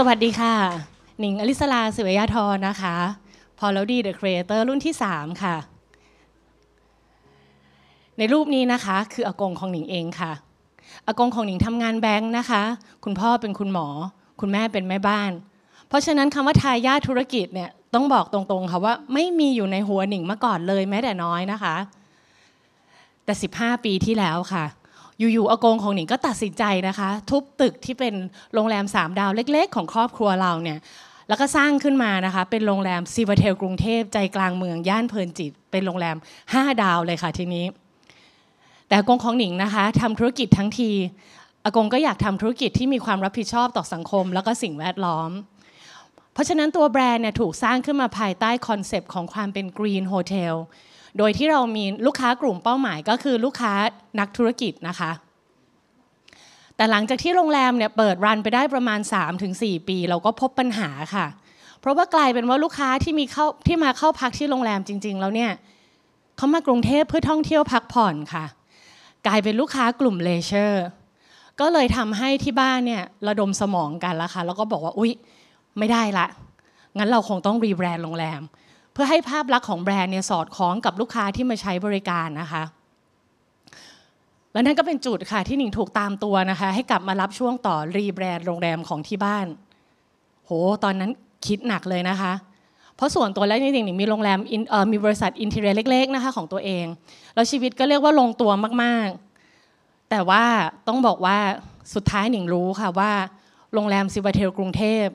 สวัสดีค่ะหนิงอลิสลาสิวยาทรนะคะ พอแล้วดีเดอะครีเอเตอร์รุ่นที่3ค่ะ ในรูปนี้นะคะคืออากงของหนิงเองค่ะอากงของหนิงทำงานแบงค์นะคะ คุณพ่อเป็นคุณหมอ คุณแม่เป็นแม่บ้าน เพราะฉะนั้นคำว่าทายาทธุรกิจเนี่ยต้องบอกตรงๆค่ะว่าไม่มีอยู่ในหัวหนิงมาก่อนเลยแม้แต่น้อยนะคะ แต่15 ปีที่แล้วค่ะอยู่ๆอากงของหนิงก็ตัดสินใจนะคะทุบตึกที่เป็นโรงแรมสามดาวเล็ก ๆ ของครอบครัวเราเนี่ยแล้วก็สร้างขึ้นมานะคะเป็นโรงแรมซีวเทลกรุงเทพใจกลางเมืองย่านเพลินจิตเป็นโรงแรม 5 ดาวเลยค่ะทีนี้ แต่กงของหนิงนะคะทำธุรกิจทั้งทีอากงก็อยากทำธุรกิจที่มีความรับผิดชอบต่อสังคม แล้วก็สิ่งแวดล้อม เพราะฉะนั้นตัวแบรนด์เนี่ยถูกสร้างขึ้นมาภายใต้คอนเซปต์ของความเป็นกรีนโฮเทลโดยที่เรามีลูกค้ากลุ่มเป้าหมาย ก็คือลูกค้านักธุรกิจนะคะ แต่หลังจากที่โรงแรมเนี่ยเปิดรันไปได้ประมาณ 3-4 ปี เราก็พบปัญหาค่ะ เพราะว่ากลายเป็นว่าลูกค้าที่มีเข้าที่มาเข้าพักที่โรงแรมจริง ๆ แล้วเนี่ยเขามากรุงเทพเพื่อท่องเที่ยวพักผ่อนค่ะ กลายเป็นลูกค้ากลุ่มเลเชอร์ก็เลยทำให้ที่บ้านเนี่ยระดมสมองกันแล้วค่ะ แล้วก็บอกว่าอุ๊ย ไม่ได้ละงั้นเราคงต้องรีแบรนด์โรงแรมพื่อให้ภาพลักษณ์ของแบรนด์เนี่ยสอดคล้องกับลูกค้าที่มาใช้บริการนะคะ และนั่นก็เป็นจุดค่ะที่หนิงถูกตามตัวนะคะให้กลับมารับช่วงต่อรีแบรนด์โรงแรมของที่บ้าน โห ตอนนั้นคิดหนักเลยนะคะ เพราะส่วนตัวแล้วจริงๆหนิงมีโรงแรมมีบริษัทอินเทเรียเล็กๆนะคะของตัวเอง แล้วชีวิตก็เรียกว่าลงตัวมากๆ แต่ว่าต้องบอกว่าสุดท้ายหนิงรู้ค่ะว่า โรงแรมซิวเทลกรุงเทพ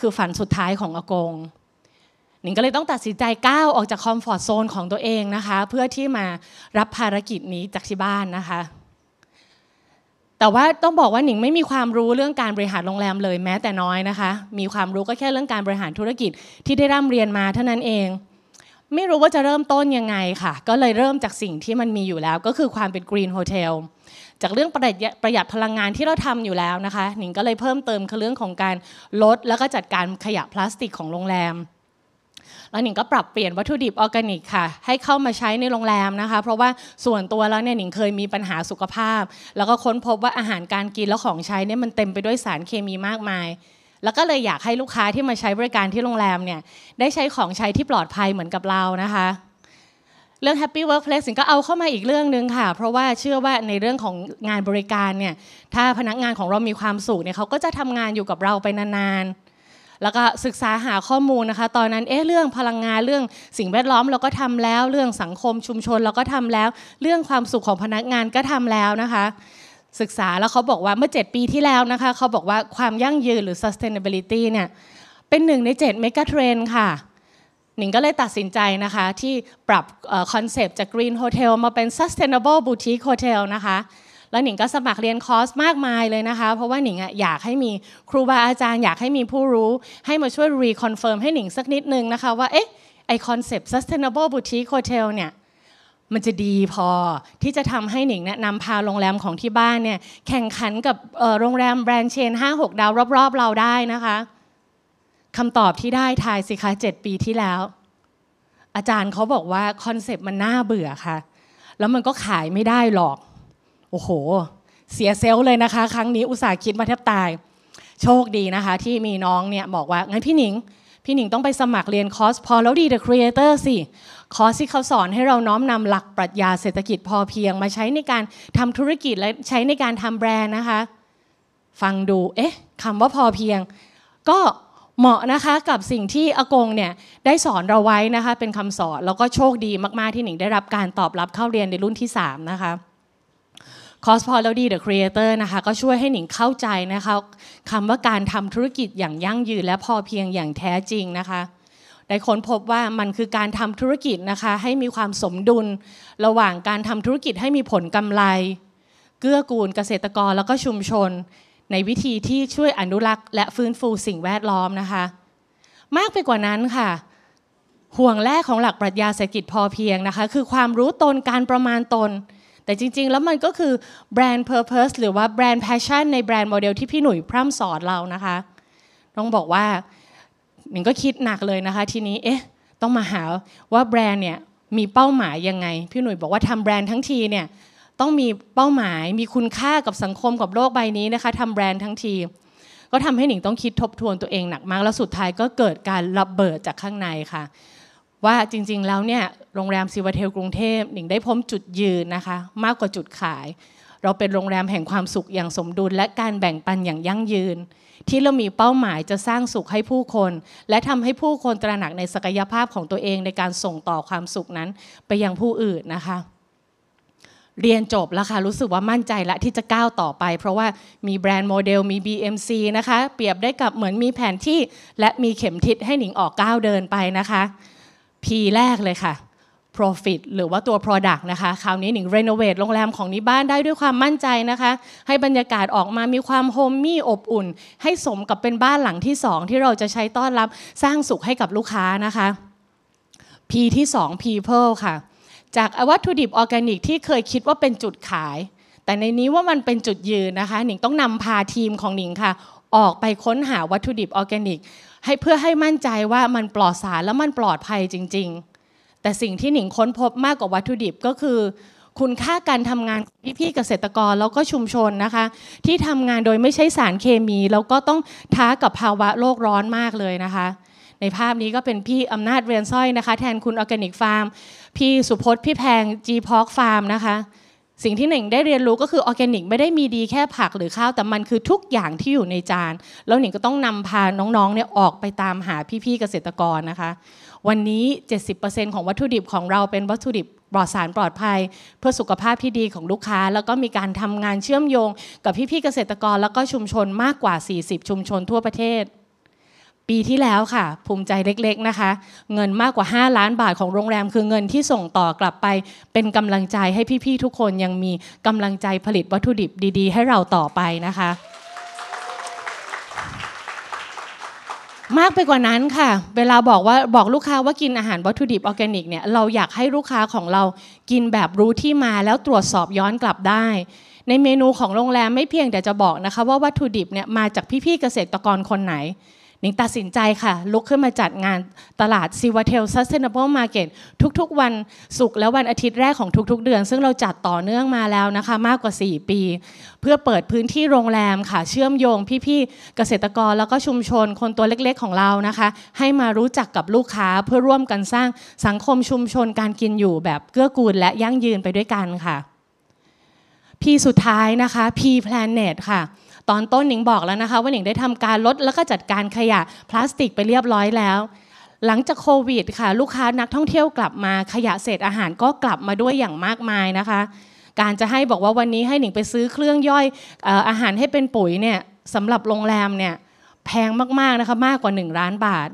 คือฝันสุดท้ายของอากงหนิงก็เลยต้องตัดสินใจก้าวออกจากคอมฟอร์ทโซนของตัวเองนะคะ เพื่อที่มารับภารกิจนี้จากที่บ้านนะคะ แต่ว่าต้องบอกว่าหนิงไม่มีความรู้เรื่องการบริหารโรงแรมเลยแม้แต่น้อยนะคะ มีความรู้ก็แค่เรื่องการบริหารธุรกิจที่ได้ร่ำเรียนมาเท่านั้นเอง ไม่รู้ว่าจะเริ่มต้นยังไงค่ะ ก็เลยเริ่มจากสิ่งที่มันมีอยู่แล้วก็คือความเป็นกรีนโฮเทลจากเรื่องประหยัดะหยัดพลังงานที่เราทำอยู่แล้วนะคะ หนิงก็เลยเพิ่มเติมคือเรื่องของการลดแล้วก็จัดการขยะพลาสติกของโรงแรมแล้วหนิงก็ปรับเปลี่ยนวัตถุดิบออร์แกนิกค่ะให้เข้ามาใช้ในโรงแรมนะคะ เพราะว่าส่วนตัวแล้วเนี่ยหนิงเคยมีปัญหาสุขภาพ แล้วก็ค้นพบว่าอาหารการกินและของใช้เนี่ยมันเต็มไปด้วยสารเคมีมากมาย แล้วก็เลยอยากให้ลูกค้าที่มาใช้บริการที่โรงแรมเนี่ยได้ใช้ของใช้ที่ปลอดภัยเหมือนกับเรานะคะ เรื่อง Happy Workplace สิงก็เอาเข้ามาอีกเรื่องหนึ่งค่ะ เพราะว่าเชื่อว่าในเรื่องของงานบริการเนี่ยถ้าพนักงานของเรามีความสุขเนี่ยเขาก็จะทำงานอยู่กับเราไปนานๆแล้วก็ศึกษาหาข้อมูลนะคะ ตอนนั้นเอ๊ะเรื่องพลังงานเรื่องสิ่งแวดล้อมเราก็ทำแล้วเรื่องสังคมชุมชนเราก็ทำแล้ว เรื่องความสุขของพนักงานก็ทำแล้วนะคะ ศึกษาแล้วเขาบอกว่าเมื่อ 7 ปีที่แล้วนะคะเขาบอกว่าความยั่งยืนหรือ sustainability เนี่ยเป็นหนึ่งใน7 mega trend ค่ะหนิงก็เลยตัดสินใจนะคะ ที่ปรับคอนเซปต์จาก Green Hotel มาเป็น Sustainable Boutique Hotel นะคะแล้วหนิงก็สมัครเรียนคอร์สมากมายเลยนะคะ เพราะว่าหนิงอยากให้มีครูบาอาจารย์อยากให้มีผู้รู้ให้มาช่วยรีคอนเฟิร์มให้หนิงสักนิดนึงนะคะว่าเอ๊ะไอคอนเซปต์ sustainable boutique hotel เนี่ยมันจะดีพอที่จะทำให้หนิงแนะนำพาโรงแรมของที่บ้านเนี่ยแข่งขันกับโรงแรมแบรนด์เชน5-6 ดาวรอบ ๆเราได้นะคะคำตอบที่ได้ทายสิคะ7ปีที่แล้ว อาจารย์เขาบอกว่าคอนเซปต์มันน่าเบื่อค่ะ แล้วมันก็ขายไม่ได้หรอกโอ้โหเสียเซลเลยนะคะ ครั้งนี้อุตส่าห์คิดมาแทบตาย โชคดีนะคะ ที่มีน้องเนี่ยบอกว่างั้นพี่หนิง พี่หนิงต้องไปสมัครเรียนคอร์สพอแล้วดีเดอะครีเอเตอร์สิคอร์สที่เขาสอนให้เราน้อมนำหลักปรัชญาเศรษฐกิจพอเพียงมาใช้ในการทำธุรกิจและใช้ในการทำแบรนด์นะคะ ฟังดูเอ๊ะคำว่าพอเพียง ก็เหมาะนะคะกับสิ่งที่อากงเนี่ยได้สอนเราไว้นะคะ เป็นคำสอนแล้วก็โชคดีมากๆที่หนิงได้รับการตอบรับเข้าเรียนในรุ่นที่ 3 นะคะคอสพอลแล้วดีเดอะครีเอเตอร์นะคะก็ช่วยให้หนิงเข้าใจนะคะคำว่าการทำธุรกิจอย่างยั่งยืนและพอเพียงอย่างแท้จริงนะคะได้ค้นพบว่ามันคือการทำธุรกิจนะคะให้มีความสมดุล ระหว่างการทำธุรกิจให้มีผลกำไรเกื้อกูลเกษตรกรแล้วก็ชุมชน ในวิธีที่ช่วยอนุรักษ์ และฟื้นฟูสิ่งแวดล้อมนะคะ มากไปกว่านั้นค่ะห่วงแรกของหลักปรัชญาเศรษฐกิจพอเพียงนะคะ คือความรู้ตนการประมาณตนแต่จริงๆ แล้วมันก็คือแบรนด์เพอร์เพสหรือว่าแบรนด์แพชชั่นในแบรนด์โมเดลที่พี่หนุ่ยพร่ำสอนเรานะคะ ต้องบอกว่าหนิงก็คิดหนักเลยนะคะ ทีนี้เอ๊ะต้องมาหาว่าแบรนด์เนี่ยมีเป้าหมายยังไง พี่หนุ่ยบอกว่าทำแบรนด์ทั้งทีเนี่ย ต้องมีเป้าหมายมีคุณค่ากับสังคมกับโลกใบนี้นะคะทำแบรนด์ทั้งที ก็ทำให้หนิงต้องคิดทบทวนตัวเองหนักมากแล้วสุดท้ายก็เกิดการระเบิดจากข้างในค่ะว่าจริงๆแล้วเนี่ยโรงแรมซีวาเทลกรุงเทพหนิงได้พ้มจุดยืนนะคะ มากกว่าจุดขาย เราเป็นโรงแรมแห่งความสุขอย่างสมดุล และการแบ่งปันอย่างยั่งยืน ที่เรามีเป้าหมายจะสร้างสุขให้ผู้คน และทำให้ผู้คนตระหนักในศักยภาพของตัวเองในการส่งต่อความสุขนั้นไปยังผู้อื่นนะคะ เรียนจบแล้วค่ะรู้สึกว่ามั่นใจละที่จะก้าวต่อไป เพราะว่ามีแบรนด์โมเดลมี BMC นะคะ เปรียบได้กับเหมือนมีแผนที่และมีเข็มทิศให้หนิงออกก้าวเดินไปนะคะ P แรกเลยค่ะ profit หรือว่าตัว product นะคะ คราวนี้หนิง renovate โรงแรมของนิบ้านได้ด้วยความมั่นใจนะคะ ให้บรรยากาศออกมามีความโฮมมี่อบอุ่น ให้สมกับเป็นบ้านหลังที่ 2 ที่เราจะใช้ต้อนรับสร้างสุขให้กับลูกค้านะคะ P ที่ 2 people ค่ะ จากวัตถุดิบออร์แกนิก ที่เคยคิดว่าเป็นจุดขาย แต่ในนี้ว่ามันเป็นจุดยืนนะคะหนิงต้องนำพาทีมของหนิงค่ะ ออกไปค้นหาวัตถุดิบออร์แกนิกให้เพื่อให้มั่นใจว่ามันปลอดสารและมันปลอดภัยจริง ๆ แต่สิ่งที่หนิงค้นพบมากกว่าวัตถุดิบก็คือ คุณค่าการทำงานของพี่ๆเกษตรกรแล้วก็ชุมชนนะคะ ที่ทำงานโดยไม่ใช้สารเคมี แล้วก็ต้องท้ากับภาวะโลกร้อนมากเลยนะคะ ในภาพนี้ก็เป็นพี่อำนาจเรียนสร้อยนะคะ แทนคุณออร์แกนิกฟาร์ม พี่สุพจน์พี่แพงจีพอกฟาร์มนะคะสิ่งที่หนึ่งได้เรียนรู้ก็คือออร์แกนิกไม่ได้มีดีแค่ผักหรือข้าวแต่มันคือทุกอย่างที่อยู่ในจานแล้วหนิงก็ต้องนำพาน้องๆเนี่ยออกไปตามหาพี่ๆเกษตรกรนะคะวันนี้ 70%ของวัตถุดิบของเราเป็นวัตถุดิบปลอดสารปลอดภัย เพื่อสุขภาพที่ดีของลูกค้าแล้วก็มีการทำงานเชื่อมโยงกับพี่ๆเกษตรกรแล้วก็ชุมชนมากกว่า 40 ชุมชนทั่วประเทศปีที่แล้วค่ะ ภูมิใจเล็กๆนะคะ เงินมากกว่า 5 ล้านบาทของโรงแรมคือเงินที่ส่งต่อกลับไป เป็นกำลังใจให้พี่ๆทุกคนยังมีกำลังใจผลิตวัตถุดิบดี ๆ ให้เราต่อไปนะคะ มากไปกว่านั้นค่ะ เวลาบอกว่าบอกลูกค้าว่ากินอาหารวัตถุดิบออร์แกนิกเนี่ยเราอยากให้ลูกค้าของเรากินแบบรู้ที่มาแล้วตรวจสอบย้อนกลับได้ ในเมนูของโรงแรมไม่เพียงแต่จะบอกนะคะ ว่าวัตถุดิบเนี่ยมาจากพี่ๆเกษตรกรคนไหนหนิงตัดสินใจค่ะ ลุกขึ้นมาจัดงานตลาดซีวเทลซัสเทนเบิลมาร์เก็ตทุก ๆ วันศุกร์และวันอาทิตย์แรกของทุกๆ เดือนซึ่งเราจัดต่อเนื่องมาแล้วนะคะ มากกว่า 4 ปี เพื่อเปิดพื้นที่โรงแรมค่ะ เชื่อมโยง พี่ๆเกษตรกรแล้วก็ชุมชนคนตัวเล็กๆ ของเรานะคะ ให้มารู้จักกับลูกค้าเพื่อร่วมกันสร้างสังคมชุมชนการกินอยู่แบบเกื้อกูลและยั่งยืนไปด้วยกันค่ะ พีสุดท้ายนะคะ P Planet ค่ะตอนต้นหนิงบอกแล้วนะคะว่าหนิงได้ทำการลดแล้วก็จัดการขยะพลาสติกไปเรียบร้อยแล้วหลังจากโควิดค่ะลูกค้านักท่องเที่ยวกลับมาขยะเศษอาหารก็กลับมาด้วยอย่างมากมายนะคะ การจะให้บอกว่าวันนี้ให้หนิงไปซื้อเครื่องย่อยอาหารให้เป็นปุ๋ยเนี่ยสำหรับโรงแรมเนี่ยแพงมากๆนะคะมากกว่า1ล้านบาท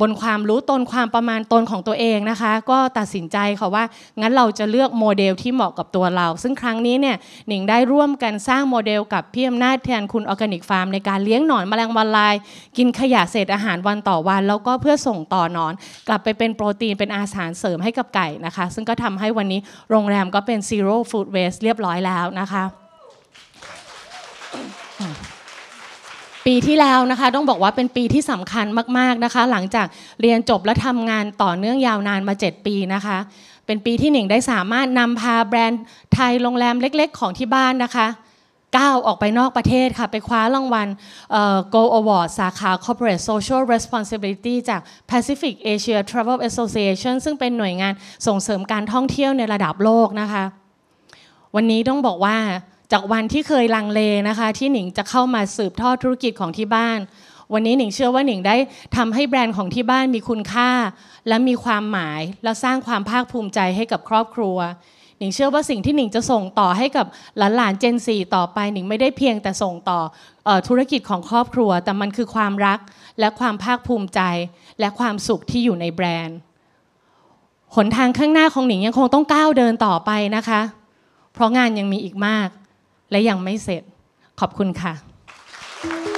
บนความรู้ตนความประมาณตนของตัวเองนะคะ ก็ตัดสินใจค่ะว่า งั้นเราจะเลือกโมเดลที่เหมาะกับตัวเรา ซึ่งครั้งนี้เนี่ยหนิงได้ร่วมกันสร้างโมเดล กับพี่อำนาจแทนคุณออร์แกนิกฟาร์มในการเลี้ยงหนอนแมลงวันลายกินขยะเศษอาหารวันต่อวันแล้วก็เพื่อส่งต่อหนอน กลับไปเป็นโปรตีนเป็นอาหารเสริมให้กับไก่นะคะ ซึ่งก็ทำให้วันนี้โรงแรมก็เป็นซีโร่ฟู้ดเวสเรียบร้อยแล้วนะคะปีที่แล้วนะคะต้องบอกว่าเป็นปีที่สำคัญมาก ๆนะคะ หลังจากเรียนจบและทำงานต่อเนื่องยาวนานมา 7 ปีนะคะ เป็นปีที่หนิงได้สามารถนำพาแบรนด์ไทยโรงแรมเล็ก ๆ ของที่บ้านนะคะก้าวออกไปนอกประเทศค่ะ ไปคว้ารางวัล Go Award สาขา Corporate Social Responsibility จาก Pacific Asia Travel Association ซึ่งเป็นหน่วยงานส่งเสริมการท่องเที่ยวในระดับโลกนะคะ วันนี้ต้องบอกว่าจากวันที่เคยลังเลนะคะ ที่หนิงจะเข้ามาสืบทอดธุรกิจของที่บ้าน วันนี้หนิงเชื่อว่าหนิงได้ทำให้แบรนด์ของที่บ้านมีคุณค่า และมีความหมายและสร้างความภาคภูมิใจให้กับครอบครัวหนิงเชื่อว่าสิ่งที่หนิงจะส่งต่อให้กับหลานๆเจนซีต่อไปหนิงไม่ได้เพียงแต่ส่งต่อธุรกิจของครอบครัว แต่มันคือความรักและความภาคภูมิใจ และความสุขที่อยู่ในแบรนด์หนทางข้างหน้าของหนิงยังคงต้องก้าวเดินต่อไปนะคะ เพราะงานยังมีอีกมากและยังไม่เสร็จ ขอบคุณค่ะ